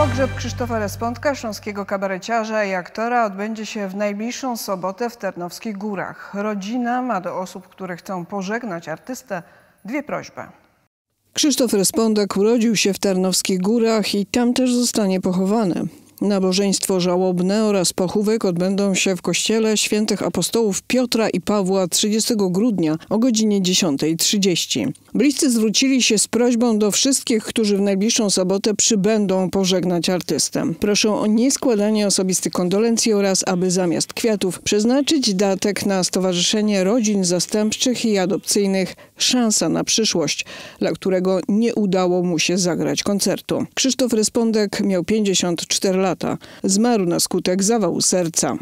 Pogrzeb Krzysztofa Respondka, śląskiego kabareciarza i aktora, odbędzie się w najbliższą sobotę w Tarnowskich Górach. Rodzina ma do osób, które chcą pożegnać artystę, dwie prośby. Krzysztof Respondek urodził się w Tarnowskich Górach i tam też zostanie pochowany. Nabożeństwo żałobne oraz pochówek odbędą się w kościele świętych apostołów Piotra i Pawła 30 grudnia o godzinie 10.30. Bliscy zwrócili się z prośbą do wszystkich, którzy w najbliższą sobotę przybędą pożegnać artystę. Proszą o nieskładanie osobistych kondolencji oraz aby zamiast kwiatów przeznaczyć datek na Stowarzyszenie Rodzin Zastępczych i Adopcyjnych Szansa na Przyszłość, dla którego nie udało mu się zagrać koncertu. Krzysztof Respondek miał 54 lat lata. Zmarł na skutek zawału serca.